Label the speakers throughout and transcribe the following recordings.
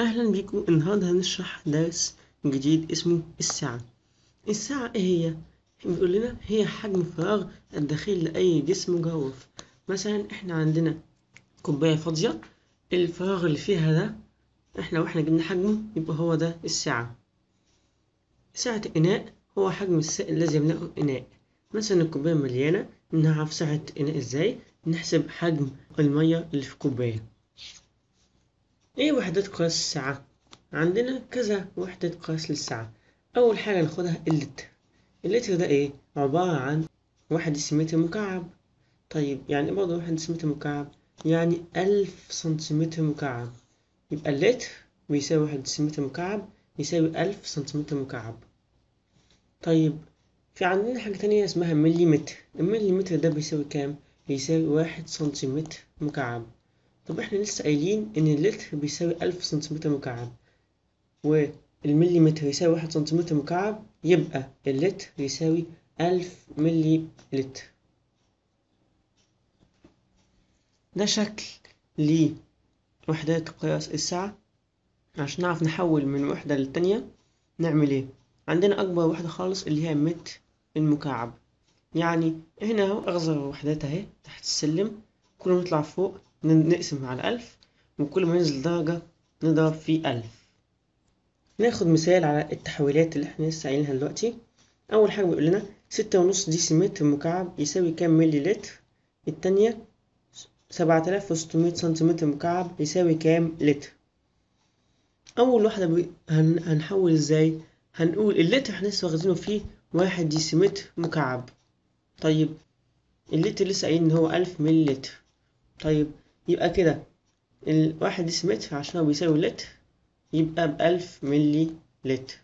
Speaker 1: اهلا بيكم النهارده هنشرح درس جديد اسمه الساعة الساعة ايه هي بيقول لنا هي حجم الفراغ الداخلي لاي جسم مجوف مثلا احنا عندنا كوبايه فاضيه الفراغ اللي فيها ده احنا واحنا جبنا حجمه يبقى هو ده الساعة ساعة الاناء هو حجم السائل الذي يملأه الاناء مثلا الكوبايه مليانه نعرف ساعة الاناء ازاي نحسب حجم الميه اللي في الكوبايه ايه وحدات قياس الساعة عندنا كذا وحدة قياس للساعة اول حاجة ناخدها اللتر اللتر ده ايه عبارة عن واحد سنتيمتر مكعب طيب يعني ايه برضه واحد سنتيمتر مكعب يعني ألف سنتيمتر مكعب يبقى اللتر بيساوي واحد سنتيمتر مكعب يساوي ألف سنتيمتر مكعب طيب في عندنا حاجة تانية اسمها مليمتر المليمتر ده بيساوي كام؟ بيساوي واحد سنتيمتر مكعب طب احنا لسه قايلين ان اللتر بيساوي ألف سنتيمتر مكعب والمليمتر يساوي واحد سنتيمتر مكعب يبقى اللتر يساوي ألف ملي لتر ده شكل لوحدات قياس السعة عشان نعرف نحول من وحدة للتانية نعمل ايه عندنا أكبر وحدة خالص اللي هي متر المكعب يعني هنا أهو أغزر وحدات أهي تحت السلم كل ما نطلع فوق نقسم على ألف وكل ما ينزل درجة نضرب في ألف ناخد مثال على التحويلات اللي احنا لسه قايلينها دلوقتي أول حاجة بيقول لنا ستة ونص ديسيمتر مكعب يساوي كام ملي لتر التانية سبعة آلاف وستمية سنتيمتر مكعب يساوي كام لتر أول واحدة بي... هن... هنحول ازاي هنقول اللتر احنا لسه واخدينه فيه واحد ديسيمتر مكعب طيب اللتر لسه قايلين ان هو ألف ملي لتر طيب يبقى كده الواحد متر عشان هو بيساوي لتر يبقى بألف ملي لتر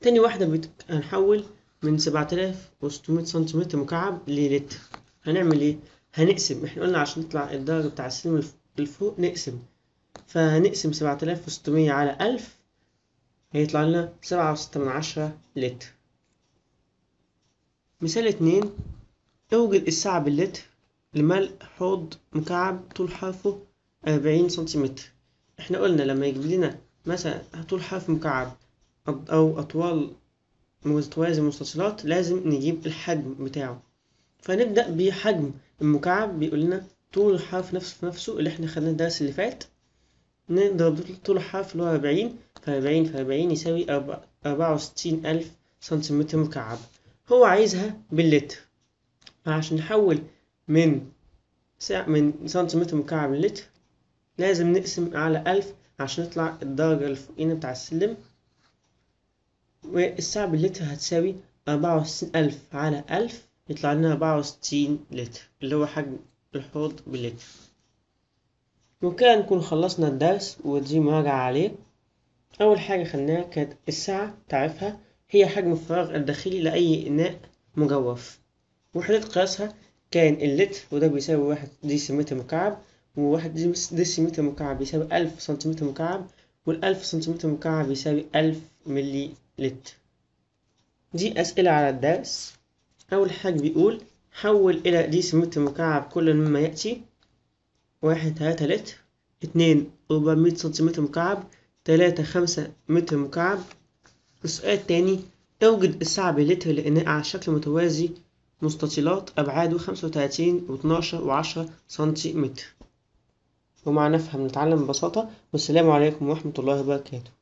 Speaker 1: تاني واحدة هنحول من سبعة آلاف وستمية سنتيمتر مكعب للتر هنعمل ايه؟ هنقسم احنا قلنا عشان نطلع الدرجة بتاع السلم لفوق نقسم فهنقسم سبعة آلاف وستمية على ألف هيطلع لنا سبعة وستة من عشرة لتر مثال اتنين اوجد الساعة باللتر الملء حوض مكعب طول حافه أربعين سنتيمتر احنا قلنا لما يجيب لنا مثلا طول حرف مكعب أو أطوال متوازي مستطيلات لازم نجيب الحجم بتاعه فنبدأ بحجم المكعب بيقول لنا طول الحرف نفسه في نفسه اللي احنا خدناه الدرس اللي فات نضرب طول الحرف اللي هو أربعين فأربعين فأربعين يساوي أربعة وستين ألف سنتيمتر مكعب هو عايزها باللتر فعشان نحول من من سنتيمتر مكعب لتر لازم نقسم على ألف عشان نطلع الدرجة اللي فوقينا بتاع السلم والساعة باللتر هتساوي أربعة وستين ألف على ألف يطلع لنا أربعة وستين لتر اللي هو حجم الحوض باللتر وكده نكون خلصنا الدرس ودي مراجعة عليه أول حاجة خلناها كانت الساعة تعرفها هي حجم الفراغ الداخلي لأي إناء مجوف وحدة قياسها كان اللتر وده بيساوي واحد ديسيمتر مكعب وواحد ديسيمتر مكعب يساوي ألف سنتيمتر مكعب والألف سنتيمتر مكعب يساوي ألف ملي لتر دي أسئلة على الدرس أول حاجة بيقول حول إلى ديسيمتر مكعب كل مما يأتي واحد تلاتة لتر اتنين أربعمية سنتيمتر مكعب تلاتة خمسة متر مكعب السؤال التاني اوجد السعة باللتر لإناء على شكل متوازي مستطيلات أبعاده خمسة وتلاتين واتناشر وعشرة سنتيمتر ومع نفهم نتعلم ببساطة والسلام عليكم ورحمة الله وبركاته